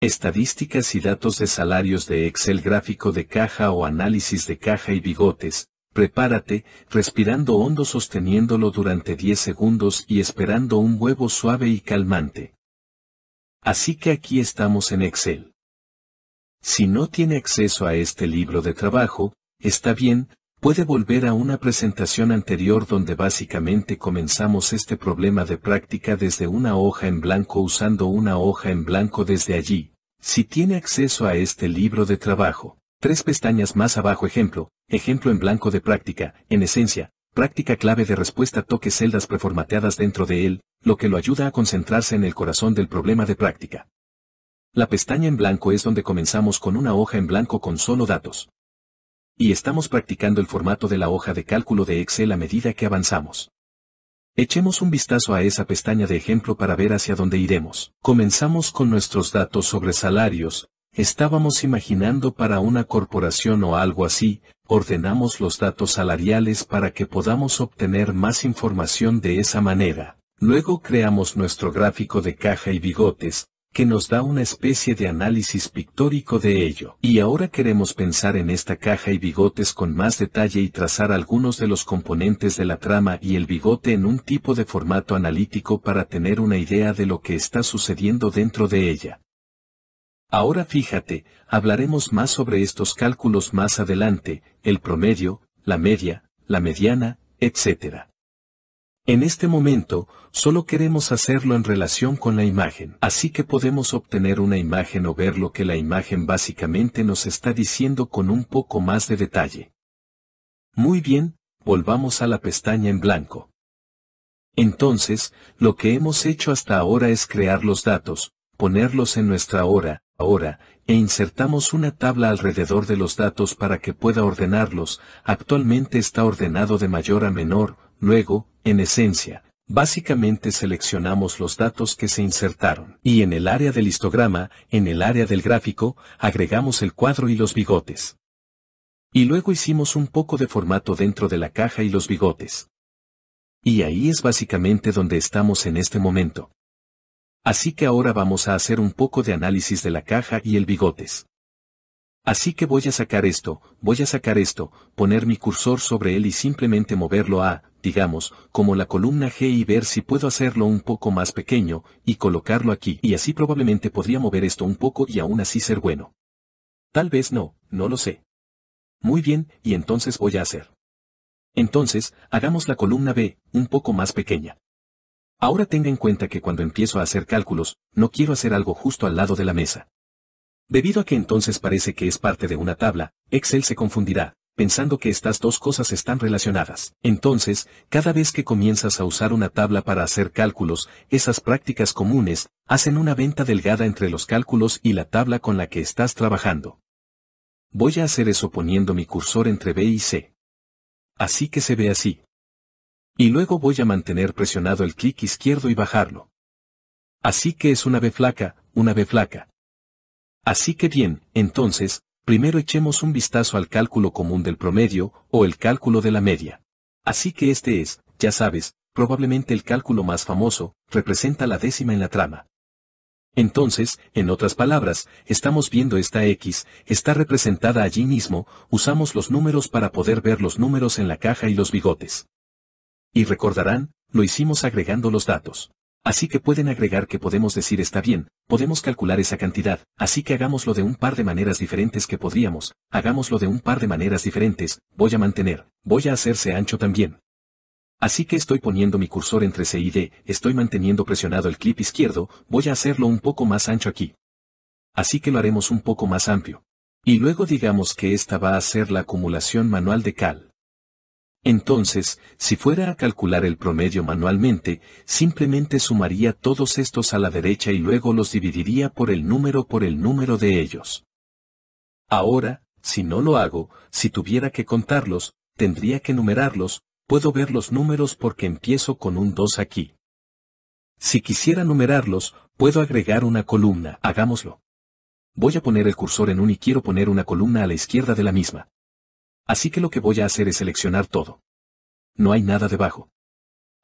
Estadísticas y datos de salarios de Excel gráfico de caja o análisis de caja y bigotes. Prepárate, respirando hondo sosteniéndolo durante 10 segundos y esperando un huevo suave y calmante. Así que aquí estamos en Excel. Si no tiene acceso a este libro de trabajo, está bien, puede volver a una presentación anterior donde básicamente comenzamos este problema de práctica desde una hoja en blanco usando una hoja en blanco desde allí. Si tiene acceso a este libro de trabajo, tres pestañas más abajo ejemplo, ejemplo en blanco de práctica, en esencia, práctica clave de respuesta toque celdas preformateadas dentro de él, lo que lo ayuda a concentrarse en el corazón del problema de práctica. La pestaña en blanco es donde comenzamos con una hoja en blanco con solo datos y estamos practicando el formato de la hoja de cálculo de Excel a medida que avanzamos. Echemos un vistazo a esa pestaña de ejemplo para ver hacia dónde iremos. Comenzamos con nuestros datos sobre salarios, estábamos imaginando para una corporación o algo así, ordenamos los datos salariales para que podamos obtener más información de esa manera. Luego creamos nuestro gráfico de caja y bigotes, que nos da una especie de análisis pictórico de ello. Y ahora queremos pensar en esta caja y bigotes con más detalle y trazar algunos de los componentes de la trama y el bigote en un tipo de formato analítico para tener una idea de lo que está sucediendo dentro de ella. Ahora fíjate, hablaremos más sobre estos cálculos más adelante, el promedio, la media, la mediana, etcétera. En este momento, solo queremos hacerlo en relación con la imagen. Así que podemos obtener una imagen o ver lo que la imagen básicamente nos está diciendo con un poco más de detalle. Muy bien, volvamos a la pestaña en blanco. Entonces, lo que hemos hecho hasta ahora es crear los datos, ponerlos en nuestra hora, ahora, e insertamos una tabla alrededor de los datos para que pueda ordenarlos, actualmente está ordenado de mayor a menor, Luego, en esencia, básicamente seleccionamos los datos que se insertaron. Y en el área del histograma, en el área del gráfico, agregamos el cuadro y los bigotes. Y luego hicimos un poco de formato dentro de la caja y los bigotes. Y ahí es básicamente donde estamos en este momento. Así que ahora vamos a hacer un poco de análisis de la caja y el bigotes. Así que voy a sacar esto, voy a sacar esto, poner mi cursor sobre él y simplemente moverlo a digamos, como la columna G y ver si puedo hacerlo un poco más pequeño, y colocarlo aquí, y así probablemente podría mover esto un poco y aún así ser bueno. Tal vez no, no lo sé. Muy bien, y entonces voy a hacer. Entonces, hagamos la columna B, un poco más pequeña. Ahora tenga en cuenta que cuando empiezo a hacer cálculos, no quiero hacer algo justo al lado de la mesa. Debido a que entonces parece que es parte de una tabla, Excel se confundirá, pensando que estas dos cosas están relacionadas. Entonces, cada vez que comienzas a usar una tabla para hacer cálculos, esas prácticas comunes hacen una venta delgada entre los cálculos y la tabla con la que estás trabajando. Voy a hacer eso poniendo mi cursor entre B y C. Así que se ve así. Y luego voy a mantener presionado el clic izquierdo y bajarlo. Así que es una B flaca, una B flaca. Así que bien, entonces, primero echemos un vistazo al cálculo común del promedio, o el cálculo de la media. Así que este es, ya sabes, probablemente el cálculo más famoso, representa la décima en la trama. Entonces, en otras palabras, estamos viendo esta X, está representada allí mismo, usamos los números para poder ver los números en la caja y los bigotes. Y recordarán, lo hicimos agregando los datos. Así que pueden agregar que podemos decir está bien, podemos calcular esa cantidad, así que hagámoslo de un par de maneras diferentes que podríamos, hagámoslo de un par de maneras diferentes, voy a mantener, voy a hacerse ancho también. Así que estoy poniendo mi cursor entre C y D, estoy manteniendo presionado el clip izquierdo, voy a hacerlo un poco más ancho aquí. Así que lo haremos un poco más amplio. Y luego digamos que esta va a ser la acumulación manual de cal. Entonces, si fuera a calcular el promedio manualmente, simplemente sumaría todos estos a la derecha y luego los dividiría por el número por el número de ellos. Ahora, si no lo hago, si tuviera que contarlos, tendría que numerarlos, puedo ver los números porque empiezo con un 2 aquí. Si quisiera numerarlos, puedo agregar una columna, hagámoslo. Voy a poner el cursor en un y quiero poner una columna a la izquierda de la misma. Así que lo que voy a hacer es seleccionar todo. No hay nada debajo.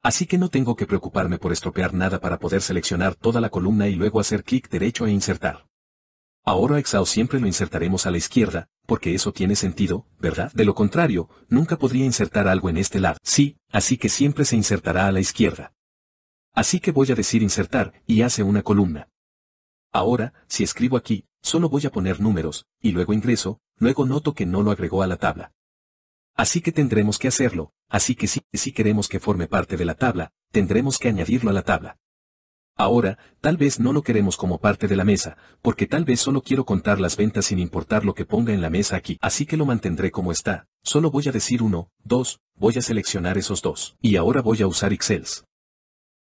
Así que no tengo que preocuparme por estropear nada para poder seleccionar toda la columna y luego hacer clic derecho e insertar. Ahora Exao siempre lo insertaremos a la izquierda, porque eso tiene sentido, ¿verdad? De lo contrario, nunca podría insertar algo en este lado. Sí, así que siempre se insertará a la izquierda. Así que voy a decir insertar, y hace una columna. Ahora, si escribo aquí, solo voy a poner números, y luego ingreso, Luego noto que no lo agregó a la tabla. Así que tendremos que hacerlo, así que si, si queremos que forme parte de la tabla, tendremos que añadirlo a la tabla. Ahora, tal vez no lo queremos como parte de la mesa, porque tal vez solo quiero contar las ventas sin importar lo que ponga en la mesa aquí, así que lo mantendré como está, solo voy a decir 1, 2, voy a seleccionar esos dos, y ahora voy a usar Excels.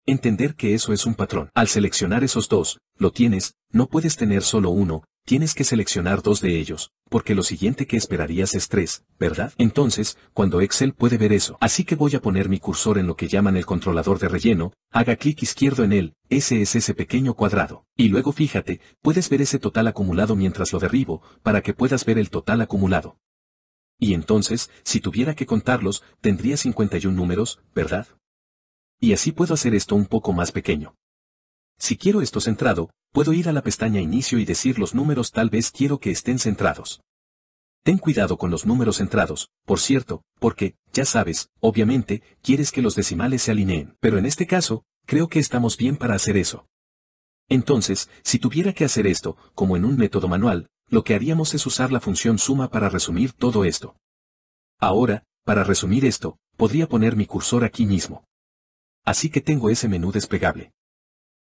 Entender que eso es un patrón. Al seleccionar esos dos, lo tienes, no puedes tener solo uno, Tienes que seleccionar dos de ellos, porque lo siguiente que esperarías es tres, ¿verdad? Entonces, cuando Excel puede ver eso. Así que voy a poner mi cursor en lo que llaman el controlador de relleno, haga clic izquierdo en él, ese es ese pequeño cuadrado. Y luego fíjate, puedes ver ese total acumulado mientras lo derribo, para que puedas ver el total acumulado. Y entonces, si tuviera que contarlos, tendría 51 números, ¿verdad? Y así puedo hacer esto un poco más pequeño. Si quiero esto centrado, puedo ir a la pestaña Inicio y decir los números tal vez quiero que estén centrados. Ten cuidado con los números centrados, por cierto, porque, ya sabes, obviamente, quieres que los decimales se alineen, pero en este caso, creo que estamos bien para hacer eso. Entonces, si tuviera que hacer esto, como en un método manual, lo que haríamos es usar la función suma para resumir todo esto. Ahora, para resumir esto, podría poner mi cursor aquí mismo. Así que tengo ese menú desplegable.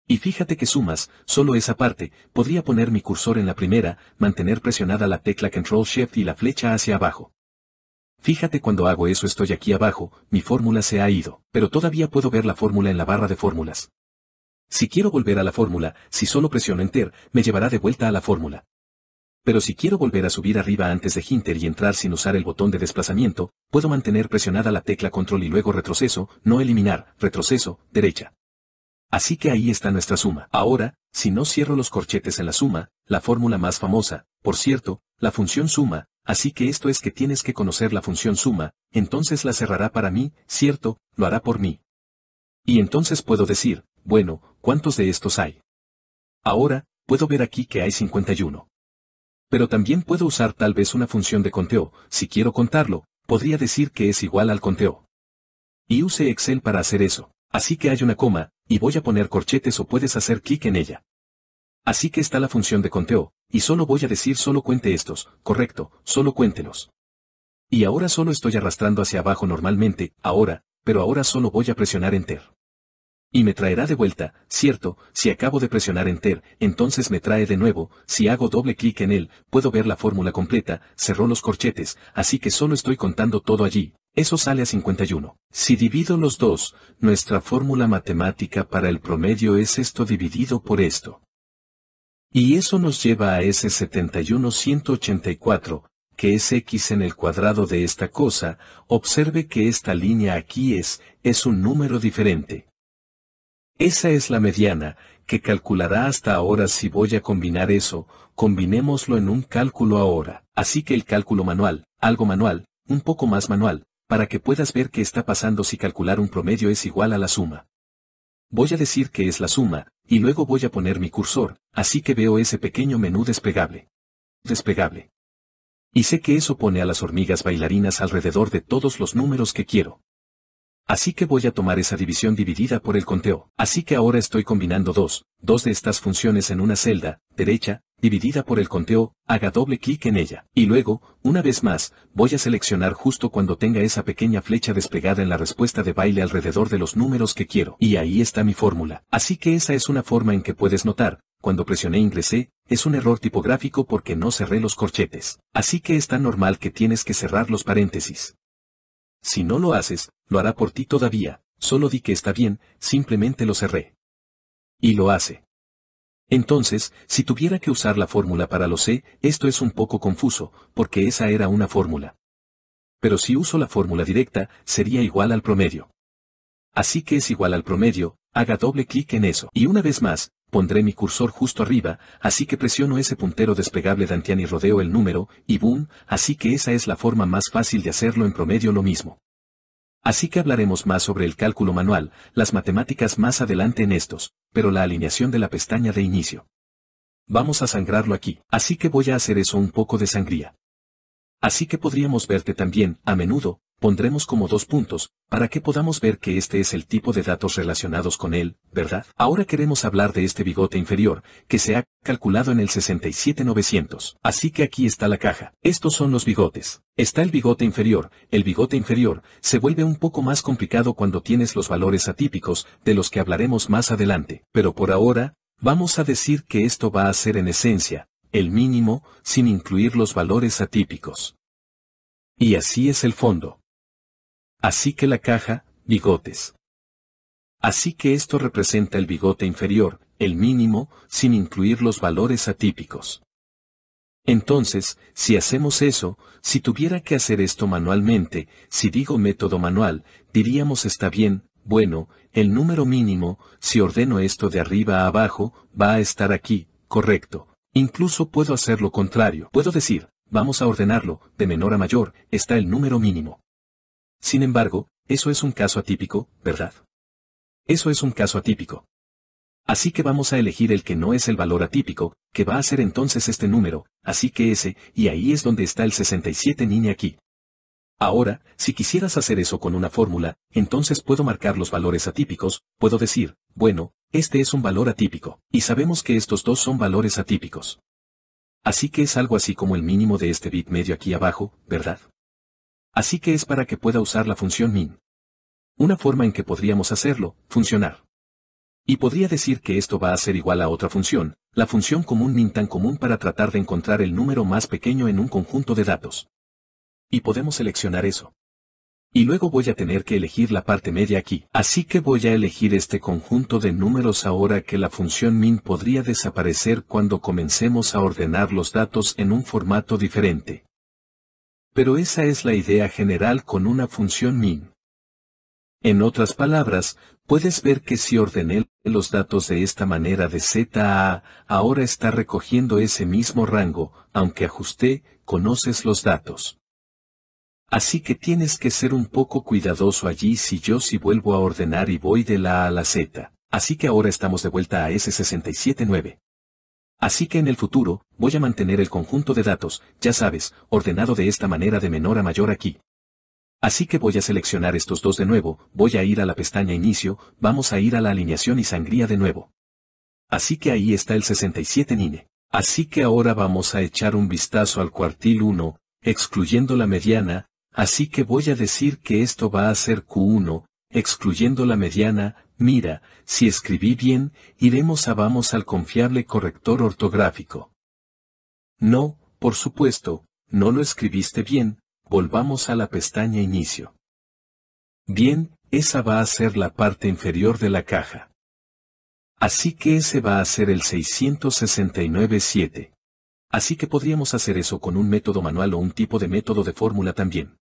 Y fíjate que sumas, solo esa parte, podría poner mi cursor en la primera, mantener presionada la tecla Control Shift y la flecha hacia abajo. Fíjate cuando hago eso estoy aquí abajo, mi fórmula se ha ido, pero todavía puedo ver la fórmula en la barra de fórmulas. Si quiero volver a la fórmula, si solo presiono Enter, me llevará de vuelta a la fórmula. Pero si quiero volver a subir arriba antes de Hinter y entrar sin usar el botón de desplazamiento, puedo mantener presionada la tecla Control y luego retroceso, no eliminar, retroceso, derecha. Así que ahí está nuestra suma. Ahora, si no cierro los corchetes en la suma, la fórmula más famosa, por cierto, la función suma, así que esto es que tienes que conocer la función suma, entonces la cerrará para mí, cierto, lo hará por mí. Y entonces puedo decir, bueno, ¿cuántos de estos hay? Ahora, puedo ver aquí que hay 51. Pero también puedo usar tal vez una función de conteo, si quiero contarlo, podría decir que es igual al conteo. Y use Excel para hacer eso. Así que hay una coma, y voy a poner corchetes o puedes hacer clic en ella. Así que está la función de conteo, y solo voy a decir solo cuente estos, correcto, solo cuéntelos. Y ahora solo estoy arrastrando hacia abajo normalmente, ahora, pero ahora solo voy a presionar Enter. Y me traerá de vuelta, cierto, si acabo de presionar Enter, entonces me trae de nuevo, si hago doble clic en él, puedo ver la fórmula completa, cerró los corchetes, así que solo estoy contando todo allí, eso sale a 51. Si divido los dos, nuestra fórmula matemática para el promedio es esto dividido por esto. Y eso nos lleva a ese 71184, que es x en el cuadrado de esta cosa, observe que esta línea aquí es, es un número diferente. Esa es la mediana, que calculará hasta ahora si voy a combinar eso, combinémoslo en un cálculo ahora. Así que el cálculo manual, algo manual, un poco más manual, para que puedas ver qué está pasando si calcular un promedio es igual a la suma. Voy a decir que es la suma, y luego voy a poner mi cursor, así que veo ese pequeño menú desplegable. Desplegable. Y sé que eso pone a las hormigas bailarinas alrededor de todos los números que quiero. Así que voy a tomar esa división dividida por el conteo. Así que ahora estoy combinando dos, dos de estas funciones en una celda, derecha, dividida por el conteo, haga doble clic en ella. Y luego, una vez más, voy a seleccionar justo cuando tenga esa pequeña flecha desplegada en la respuesta de baile alrededor de los números que quiero. Y ahí está mi fórmula. Así que esa es una forma en que puedes notar, cuando presioné e ingresé, es un error tipográfico porque no cerré los corchetes. Así que es tan normal que tienes que cerrar los paréntesis. Si no lo haces, lo hará por ti todavía, solo di que está bien, simplemente lo cerré. Y lo hace. Entonces, si tuviera que usar la fórmula para lo C, esto es un poco confuso, porque esa era una fórmula. Pero si uso la fórmula directa, sería igual al promedio. Así que es igual al promedio, haga doble clic en eso. Y una vez más, pondré mi cursor justo arriba, así que presiono ese puntero desplegable dantian y rodeo el número, y boom, así que esa es la forma más fácil de hacerlo en promedio lo mismo. Así que hablaremos más sobre el cálculo manual, las matemáticas más adelante en estos, pero la alineación de la pestaña de inicio. Vamos a sangrarlo aquí, así que voy a hacer eso un poco de sangría. Así que podríamos verte también, a menudo, pondremos como dos puntos, para que podamos ver que este es el tipo de datos relacionados con él, ¿verdad? Ahora queremos hablar de este bigote inferior, que se ha calculado en el 67900. Así que aquí está la caja. Estos son los bigotes. Está el bigote inferior. El bigote inferior se vuelve un poco más complicado cuando tienes los valores atípicos, de los que hablaremos más adelante. Pero por ahora, vamos a decir que esto va a ser en esencia, el mínimo, sin incluir los valores atípicos. Y así es el fondo. Así que la caja, bigotes. Así que esto representa el bigote inferior, el mínimo, sin incluir los valores atípicos. Entonces, si hacemos eso, si tuviera que hacer esto manualmente, si digo método manual, diríamos está bien, bueno, el número mínimo, si ordeno esto de arriba a abajo, va a estar aquí, correcto. Incluso puedo hacer lo contrario. Puedo decir, vamos a ordenarlo, de menor a mayor, está el número mínimo. Sin embargo, eso es un caso atípico, ¿verdad? Eso es un caso atípico. Así que vamos a elegir el que no es el valor atípico, que va a ser entonces este número, así que ese, y ahí es donde está el 67 niña aquí. Ahora, si quisieras hacer eso con una fórmula, entonces puedo marcar los valores atípicos, puedo decir, bueno, este es un valor atípico, y sabemos que estos dos son valores atípicos. Así que es algo así como el mínimo de este bit medio aquí abajo, ¿verdad? Así que es para que pueda usar la función min. Una forma en que podríamos hacerlo, funcionar. Y podría decir que esto va a ser igual a otra función, la función común min tan común para tratar de encontrar el número más pequeño en un conjunto de datos. Y podemos seleccionar eso. Y luego voy a tener que elegir la parte media aquí. Así que voy a elegir este conjunto de números ahora que la función min podría desaparecer cuando comencemos a ordenar los datos en un formato diferente pero esa es la idea general con una función min. En otras palabras, puedes ver que si ordené los datos de esta manera de Z a A, ahora está recogiendo ese mismo rango, aunque ajusté, conoces los datos. Así que tienes que ser un poco cuidadoso allí si yo si vuelvo a ordenar y voy de la A a la Z. Así que ahora estamos de vuelta a S679. Así que en el futuro, voy a mantener el conjunto de datos, ya sabes, ordenado de esta manera de menor a mayor aquí. Así que voy a seleccionar estos dos de nuevo, voy a ir a la pestaña Inicio, vamos a ir a la alineación y sangría de nuevo. Así que ahí está el 67 NINE. Así que ahora vamos a echar un vistazo al cuartil 1, excluyendo la mediana, así que voy a decir que esto va a ser Q1, excluyendo la mediana, Mira, si escribí bien, iremos a vamos al confiable corrector ortográfico. No, por supuesto, no lo escribiste bien, volvamos a la pestaña inicio. Bien, esa va a ser la parte inferior de la caja. Así que ese va a ser el 669.7. Así que podríamos hacer eso con un método manual o un tipo de método de fórmula también.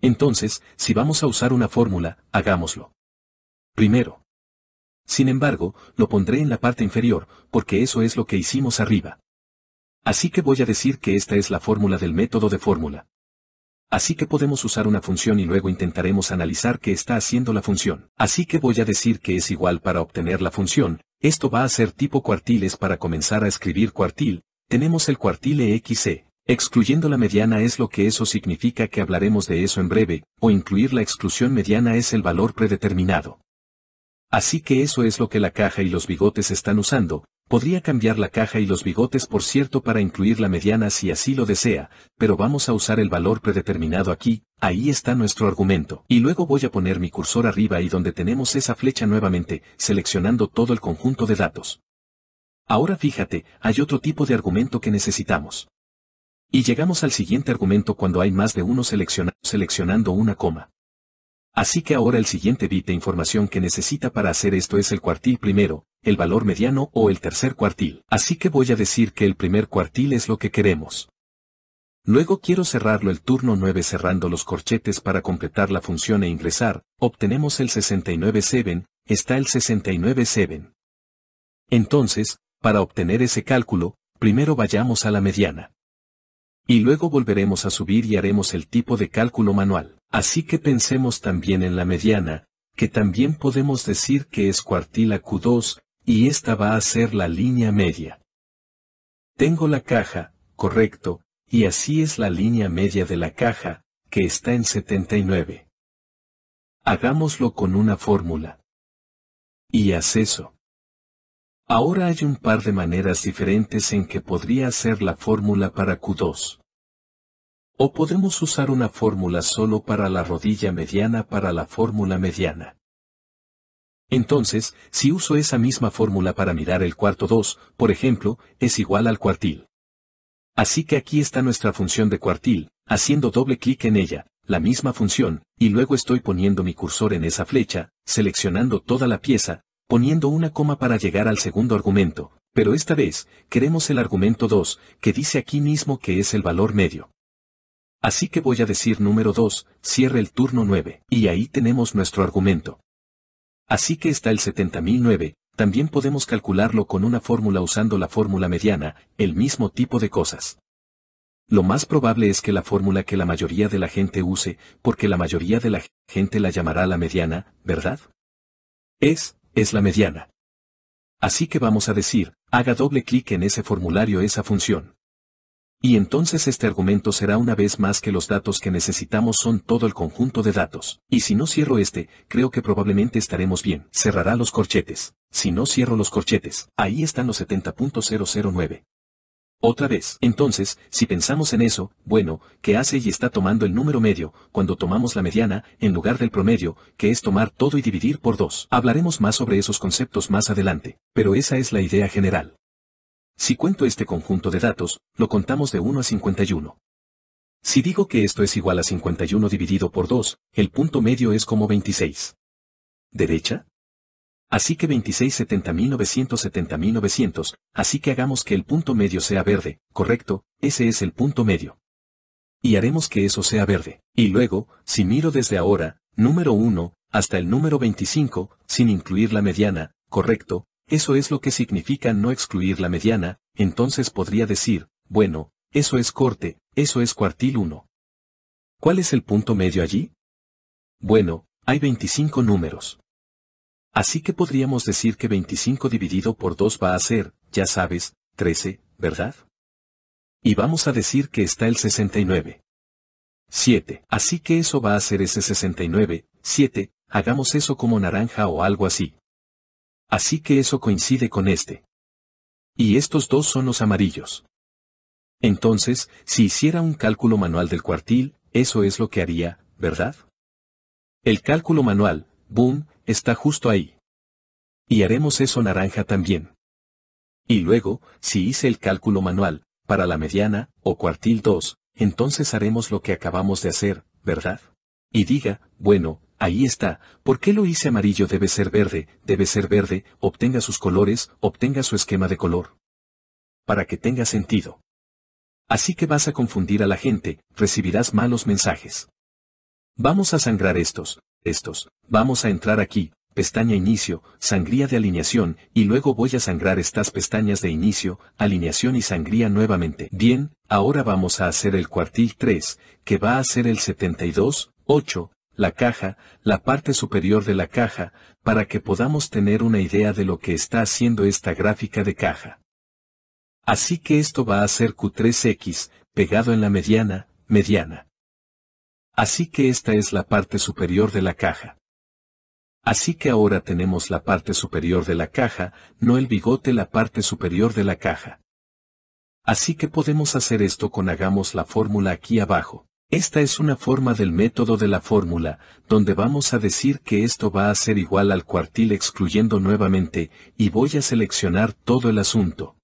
Entonces, si vamos a usar una fórmula, hagámoslo primero. Sin embargo, lo pondré en la parte inferior, porque eso es lo que hicimos arriba. Así que voy a decir que esta es la fórmula del método de fórmula. Así que podemos usar una función y luego intentaremos analizar qué está haciendo la función. Así que voy a decir que es igual para obtener la función, esto va a ser tipo cuartiles para comenzar a escribir cuartil, tenemos el cuartil EXE, excluyendo la mediana es lo que eso significa que hablaremos de eso en breve, o incluir la exclusión mediana es el valor predeterminado. Así que eso es lo que la caja y los bigotes están usando, podría cambiar la caja y los bigotes por cierto para incluir la mediana si así lo desea, pero vamos a usar el valor predeterminado aquí, ahí está nuestro argumento. Y luego voy a poner mi cursor arriba y donde tenemos esa flecha nuevamente, seleccionando todo el conjunto de datos. Ahora fíjate, hay otro tipo de argumento que necesitamos. Y llegamos al siguiente argumento cuando hay más de uno seleccionando una coma. Así que ahora el siguiente bit de información que necesita para hacer esto es el cuartil primero, el valor mediano o el tercer cuartil. Así que voy a decir que el primer cuartil es lo que queremos. Luego quiero cerrarlo el turno 9 cerrando los corchetes para completar la función e ingresar, obtenemos el 697, está el 697. Entonces, para obtener ese cálculo, primero vayamos a la mediana. Y luego volveremos a subir y haremos el tipo de cálculo manual. Así que pensemos también en la mediana, que también podemos decir que es cuartila Q2, y esta va a ser la línea media. Tengo la caja, correcto, y así es la línea media de la caja, que está en 79. Hagámoslo con una fórmula. Y hace eso. Ahora hay un par de maneras diferentes en que podría hacer la fórmula para Q2. O podemos usar una fórmula solo para la rodilla mediana para la fórmula mediana. Entonces, si uso esa misma fórmula para mirar el cuarto 2, por ejemplo, es igual al cuartil. Así que aquí está nuestra función de cuartil, haciendo doble clic en ella, la misma función, y luego estoy poniendo mi cursor en esa flecha, seleccionando toda la pieza, poniendo una coma para llegar al segundo argumento, pero esta vez, queremos el argumento 2, que dice aquí mismo que es el valor medio. Así que voy a decir número 2, cierre el turno 9, y ahí tenemos nuestro argumento. Así que está el 70.009, también podemos calcularlo con una fórmula usando la fórmula mediana, el mismo tipo de cosas. Lo más probable es que la fórmula que la mayoría de la gente use, porque la mayoría de la gente la llamará la mediana, ¿verdad? Es, es la mediana. Así que vamos a decir, haga doble clic en ese formulario esa función. Y entonces este argumento será una vez más que los datos que necesitamos son todo el conjunto de datos. Y si no cierro este, creo que probablemente estaremos bien. Cerrará los corchetes. Si no cierro los corchetes, ahí están los 70.009. Otra vez. Entonces, si pensamos en eso, bueno, ¿qué hace y está tomando el número medio, cuando tomamos la mediana, en lugar del promedio, que es tomar todo y dividir por dos. Hablaremos más sobre esos conceptos más adelante, pero esa es la idea general. Si cuento este conjunto de datos, lo contamos de 1 a 51. Si digo que esto es igual a 51 dividido por 2, el punto medio es como 26. ¿Derecha? Así que 26 70.970.900, 900, así que hagamos que el punto medio sea verde, correcto, ese es el punto medio. Y haremos que eso sea verde. Y luego, si miro desde ahora, número 1, hasta el número 25, sin incluir la mediana, correcto, eso es lo que significa no excluir la mediana, entonces podría decir, bueno, eso es corte, eso es cuartil 1. ¿Cuál es el punto medio allí? Bueno, hay 25 números. Así que podríamos decir que 25 dividido por 2 va a ser, ya sabes, 13, ¿verdad? Y vamos a decir que está el 69. 7. Así que eso va a ser ese 69, 7, hagamos eso como naranja o algo así. Así que eso coincide con este. Y estos dos son los amarillos. Entonces, si hiciera un cálculo manual del cuartil, eso es lo que haría, ¿verdad? El cálculo manual, boom, está justo ahí. Y haremos eso naranja también. Y luego, si hice el cálculo manual, para la mediana, o cuartil 2, entonces haremos lo que acabamos de hacer, ¿verdad? Y diga, bueno, Ahí está, ¿por qué lo hice amarillo? Debe ser verde, debe ser verde, obtenga sus colores, obtenga su esquema de color. Para que tenga sentido. Así que vas a confundir a la gente, recibirás malos mensajes. Vamos a sangrar estos, estos, vamos a entrar aquí, pestaña inicio, sangría de alineación, y luego voy a sangrar estas pestañas de inicio, alineación y sangría nuevamente. Bien, ahora vamos a hacer el cuartil 3, que va a ser el 72, 8, la caja, la parte superior de la caja, para que podamos tener una idea de lo que está haciendo esta gráfica de caja. Así que esto va a ser Q3X, pegado en la mediana, mediana. Así que esta es la parte superior de la caja. Así que ahora tenemos la parte superior de la caja, no el bigote la parte superior de la caja. Así que podemos hacer esto con hagamos la fórmula aquí abajo. Esta es una forma del método de la fórmula, donde vamos a decir que esto va a ser igual al cuartil excluyendo nuevamente, y voy a seleccionar todo el asunto.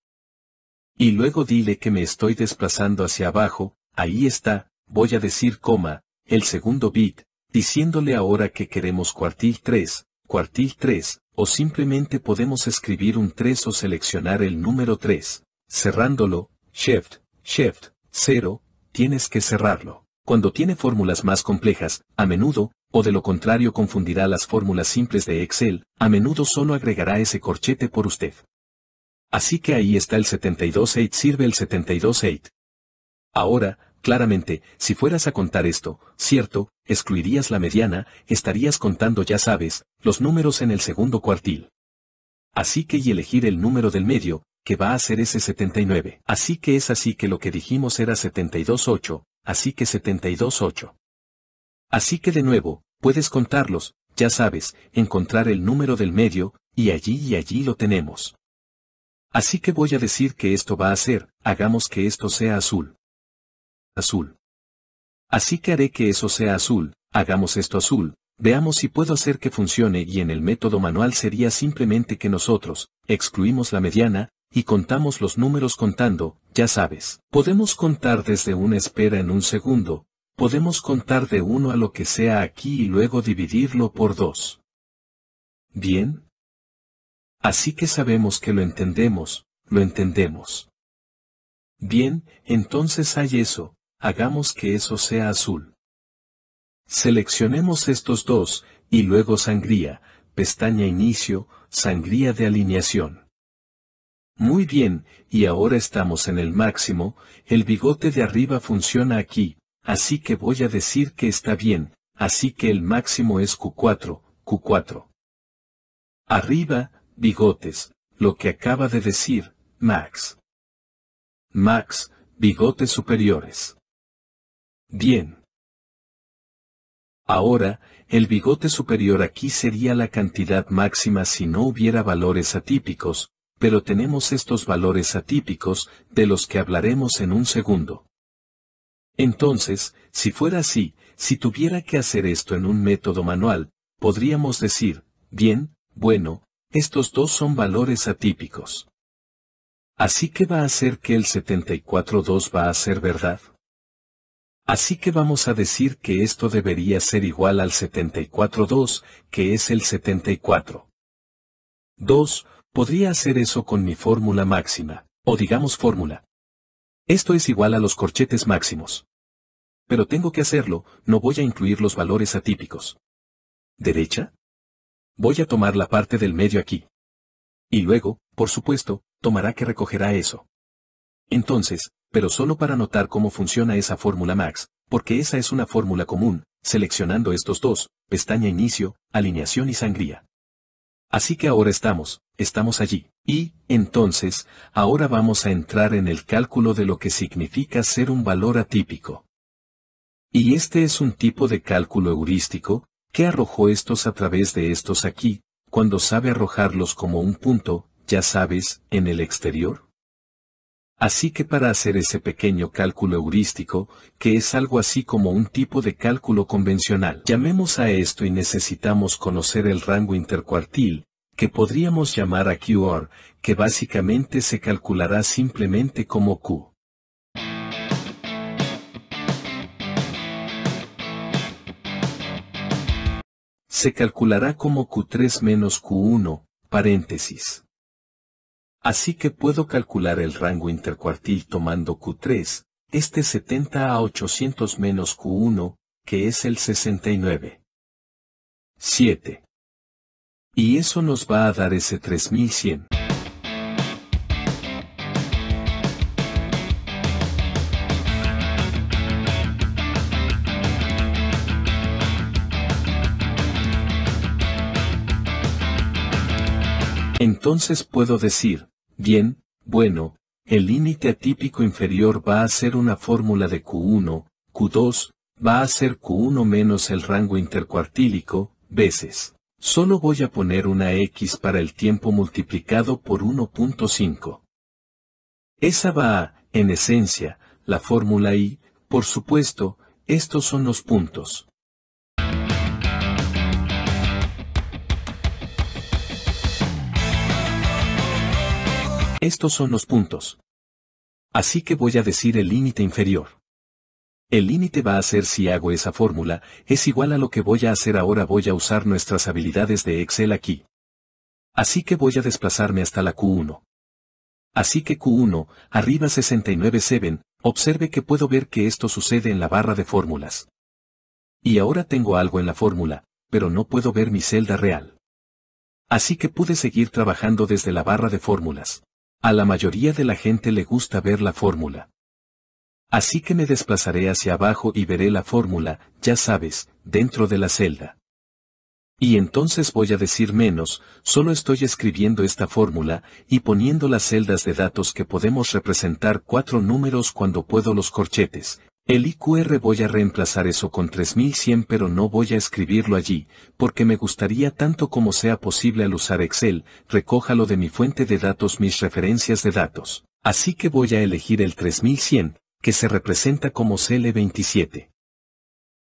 Y luego dile que me estoy desplazando hacia abajo, ahí está, voy a decir coma, el segundo bit, diciéndole ahora que queremos cuartil 3, cuartil 3, o simplemente podemos escribir un 3 o seleccionar el número 3, cerrándolo, shift, shift, 0, tienes que cerrarlo. Cuando tiene fórmulas más complejas, a menudo, o de lo contrario confundirá las fórmulas simples de Excel, a menudo solo agregará ese corchete por usted. Así que ahí está el 728 sirve el 728. Ahora, claramente, si fueras a contar esto, cierto, excluirías la mediana, estarías contando ya sabes, los números en el segundo cuartil. Así que y elegir el número del medio, que va a ser ese 79. Así que es así que lo que dijimos era 728, así que 72.8. Así que de nuevo, puedes contarlos, ya sabes, encontrar el número del medio, y allí y allí lo tenemos. Así que voy a decir que esto va a ser, hagamos que esto sea azul. Azul. Así que haré que eso sea azul, hagamos esto azul, veamos si puedo hacer que funcione y en el método manual sería simplemente que nosotros, excluimos la mediana, y contamos los números contando, ya sabes. Podemos contar desde una espera en un segundo, podemos contar de uno a lo que sea aquí y luego dividirlo por dos. ¿Bien? Así que sabemos que lo entendemos, lo entendemos. Bien, entonces hay eso, hagamos que eso sea azul. Seleccionemos estos dos, y luego sangría, pestaña inicio, sangría de alineación. Muy bien, y ahora estamos en el máximo, el bigote de arriba funciona aquí, así que voy a decir que está bien, así que el máximo es Q4, Q4. Arriba, bigotes, lo que acaba de decir, max. Max, bigotes superiores. Bien. Ahora, el bigote superior aquí sería la cantidad máxima si no hubiera valores atípicos, pero tenemos estos valores atípicos, de los que hablaremos en un segundo. Entonces, si fuera así, si tuviera que hacer esto en un método manual, podríamos decir, bien, bueno, estos dos son valores atípicos. Así que va a ser que el 74.2 va a ser verdad. Así que vamos a decir que esto debería ser igual al 74.2, que es el 74. 2, Podría hacer eso con mi fórmula máxima, o digamos fórmula. Esto es igual a los corchetes máximos. Pero tengo que hacerlo, no voy a incluir los valores atípicos. ¿Derecha? Voy a tomar la parte del medio aquí. Y luego, por supuesto, tomará que recogerá eso. Entonces, pero solo para notar cómo funciona esa fórmula max, porque esa es una fórmula común, seleccionando estos dos, pestaña inicio, alineación y sangría. Así que ahora estamos, estamos allí. Y, entonces, ahora vamos a entrar en el cálculo de lo que significa ser un valor atípico. Y este es un tipo de cálculo heurístico, que arrojó estos a través de estos aquí, cuando sabe arrojarlos como un punto, ya sabes, en el exterior? Así que para hacer ese pequeño cálculo heurístico, que es algo así como un tipo de cálculo convencional, llamemos a esto y necesitamos conocer el rango intercuartil, que podríamos llamar a QR, que básicamente se calculará simplemente como Q. Se calculará como Q3 menos Q1, paréntesis. Así que puedo calcular el rango intercuartil tomando Q3, este 70 a 800 menos Q1, que es el 69. 7. Y eso nos va a dar ese 3100. Entonces puedo decir, bien, bueno, el límite atípico inferior va a ser una fórmula de Q1, Q2, va a ser Q1 menos el rango intercuartílico, veces. Solo voy a poner una X para el tiempo multiplicado por 1.5. Esa va a, en esencia, la fórmula y, por supuesto, estos son los puntos. Estos son los puntos. Así que voy a decir el límite inferior. El límite va a ser si hago esa fórmula, es igual a lo que voy a hacer ahora voy a usar nuestras habilidades de Excel aquí. Así que voy a desplazarme hasta la Q1. Así que Q1, arriba 697, observe que puedo ver que esto sucede en la barra de fórmulas. Y ahora tengo algo en la fórmula, pero no puedo ver mi celda real. Así que pude seguir trabajando desde la barra de fórmulas. A la mayoría de la gente le gusta ver la fórmula. Así que me desplazaré hacia abajo y veré la fórmula, ya sabes, dentro de la celda. Y entonces voy a decir menos, solo estoy escribiendo esta fórmula y poniendo las celdas de datos que podemos representar cuatro números cuando puedo los corchetes, el IQR voy a reemplazar eso con 3100 pero no voy a escribirlo allí, porque me gustaría tanto como sea posible al usar Excel, recójalo de mi fuente de datos mis referencias de datos. Así que voy a elegir el 3100, que se representa como CL27.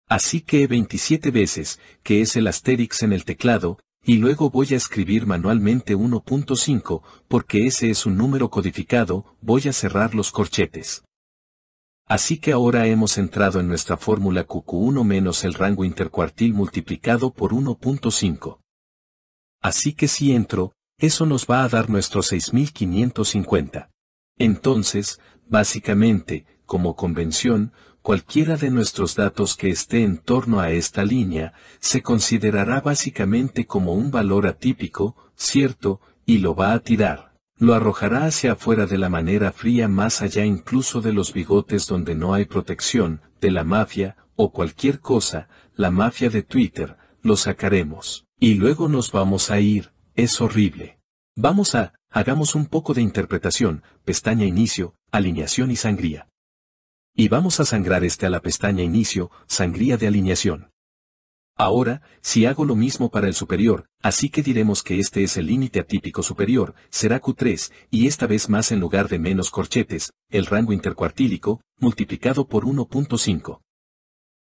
Así que 27 veces, que es el asterix en el teclado, y luego voy a escribir manualmente 1.5, porque ese es un número codificado, voy a cerrar los corchetes. Así que ahora hemos entrado en nuestra fórmula QQ1 menos el rango intercuartil multiplicado por 1.5. Así que si entro, eso nos va a dar nuestro 6550. Entonces, básicamente, como convención, cualquiera de nuestros datos que esté en torno a esta línea, se considerará básicamente como un valor atípico, cierto, y lo va a tirar lo arrojará hacia afuera de la manera fría más allá incluso de los bigotes donde no hay protección, de la mafia, o cualquier cosa, la mafia de Twitter, lo sacaremos. Y luego nos vamos a ir, es horrible. Vamos a, hagamos un poco de interpretación, pestaña inicio, alineación y sangría. Y vamos a sangrar este a la pestaña inicio, sangría de alineación. Ahora, si hago lo mismo para el superior, así que diremos que este es el límite atípico superior, será Q3, y esta vez más en lugar de menos corchetes, el rango intercuartílico, multiplicado por 1.5.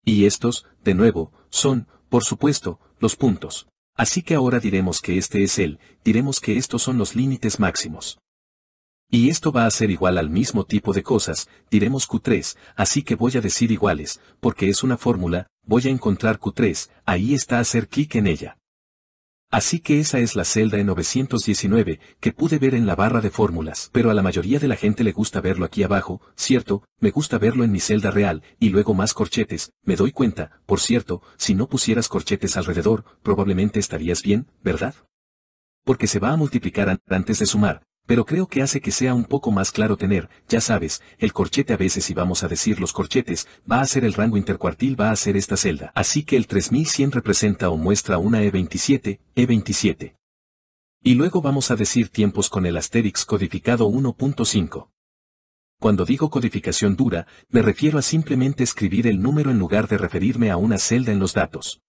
Y estos, de nuevo, son, por supuesto, los puntos. Así que ahora diremos que este es el, diremos que estos son los límites máximos. Y esto va a ser igual al mismo tipo de cosas, diremos Q3, así que voy a decir iguales, porque es una fórmula, voy a encontrar Q3, ahí está hacer clic en ella. Así que esa es la celda e en 919 que pude ver en la barra de fórmulas, pero a la mayoría de la gente le gusta verlo aquí abajo, cierto, me gusta verlo en mi celda real, y luego más corchetes, me doy cuenta, por cierto, si no pusieras corchetes alrededor, probablemente estarías bien, ¿verdad? Porque se va a multiplicar antes de sumar, pero creo que hace que sea un poco más claro tener, ya sabes, el corchete a veces y vamos a decir los corchetes, va a ser el rango intercuartil va a ser esta celda. Así que el 3100 representa o muestra una E27, E27. Y luego vamos a decir tiempos con el asterix codificado 1.5. Cuando digo codificación dura, me refiero a simplemente escribir el número en lugar de referirme a una celda en los datos.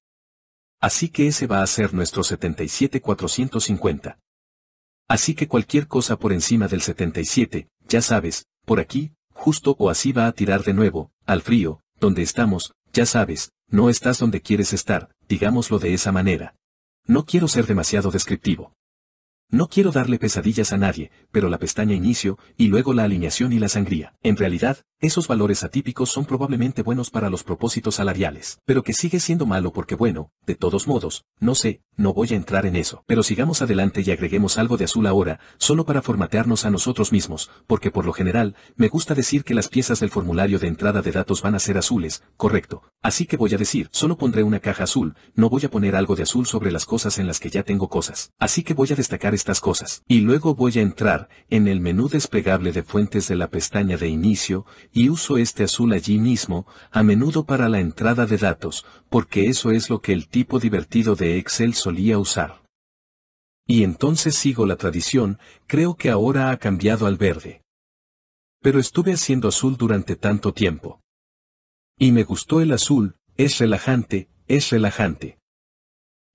Así que ese va a ser nuestro 77450. Así que cualquier cosa por encima del 77, ya sabes, por aquí, justo o así va a tirar de nuevo, al frío, donde estamos, ya sabes, no estás donde quieres estar, digámoslo de esa manera. No quiero ser demasiado descriptivo. No quiero darle pesadillas a nadie, pero la pestaña inicio, y luego la alineación y la sangría. En realidad, esos valores atípicos son probablemente buenos para los propósitos salariales, pero que sigue siendo malo porque bueno, de todos modos, no sé, no voy a entrar en eso. Pero sigamos adelante y agreguemos algo de azul ahora, solo para formatearnos a nosotros mismos, porque por lo general, me gusta decir que las piezas del formulario de entrada de datos van a ser azules, correcto. Así que voy a decir, solo pondré una caja azul, no voy a poner algo de azul sobre las cosas en las que ya tengo cosas. Así que voy a destacar estas cosas. Y luego voy a entrar en el menú desplegable de fuentes de la pestaña de inicio y uso este azul allí mismo, a menudo para la entrada de datos, porque eso es lo que el tipo divertido de Excel solía usar. Y entonces sigo la tradición, creo que ahora ha cambiado al verde. Pero estuve haciendo azul durante tanto tiempo. Y me gustó el azul, es relajante, es relajante.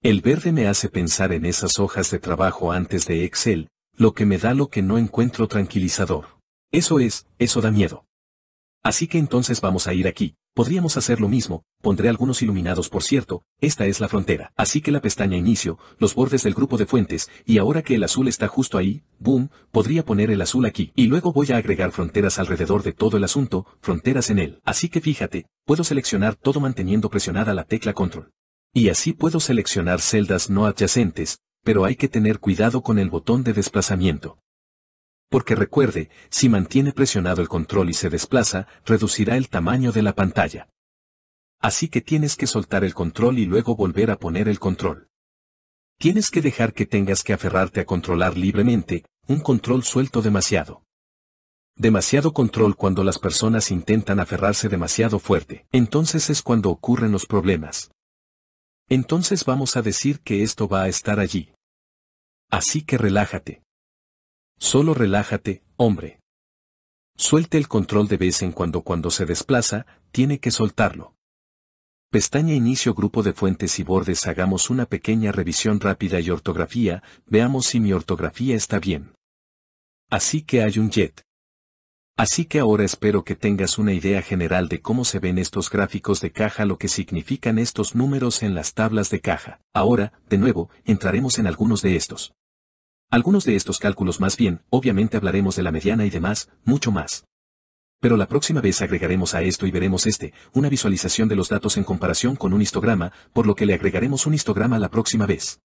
El verde me hace pensar en esas hojas de trabajo antes de Excel, lo que me da lo que no encuentro tranquilizador. Eso es, eso da miedo. Así que entonces vamos a ir aquí, podríamos hacer lo mismo, pondré algunos iluminados por cierto, esta es la frontera. Así que la pestaña inicio, los bordes del grupo de fuentes, y ahora que el azul está justo ahí, boom, podría poner el azul aquí. Y luego voy a agregar fronteras alrededor de todo el asunto, fronteras en él. Así que fíjate, puedo seleccionar todo manteniendo presionada la tecla control. Y así puedo seleccionar celdas no adyacentes, pero hay que tener cuidado con el botón de desplazamiento. Porque recuerde, si mantiene presionado el control y se desplaza, reducirá el tamaño de la pantalla. Así que tienes que soltar el control y luego volver a poner el control. Tienes que dejar que tengas que aferrarte a controlar libremente, un control suelto demasiado. Demasiado control cuando las personas intentan aferrarse demasiado fuerte, entonces es cuando ocurren los problemas. Entonces vamos a decir que esto va a estar allí. Así que relájate. Solo relájate, hombre. Suelte el control de vez en cuando cuando se desplaza, tiene que soltarlo. Pestaña Inicio Grupo de fuentes y bordes Hagamos una pequeña revisión rápida y ortografía, veamos si mi ortografía está bien. Así que hay un jet. Así que ahora espero que tengas una idea general de cómo se ven estos gráficos de caja, lo que significan estos números en las tablas de caja. Ahora, de nuevo, entraremos en algunos de estos. Algunos de estos cálculos más bien, obviamente hablaremos de la mediana y demás, mucho más. Pero la próxima vez agregaremos a esto y veremos este, una visualización de los datos en comparación con un histograma, por lo que le agregaremos un histograma la próxima vez.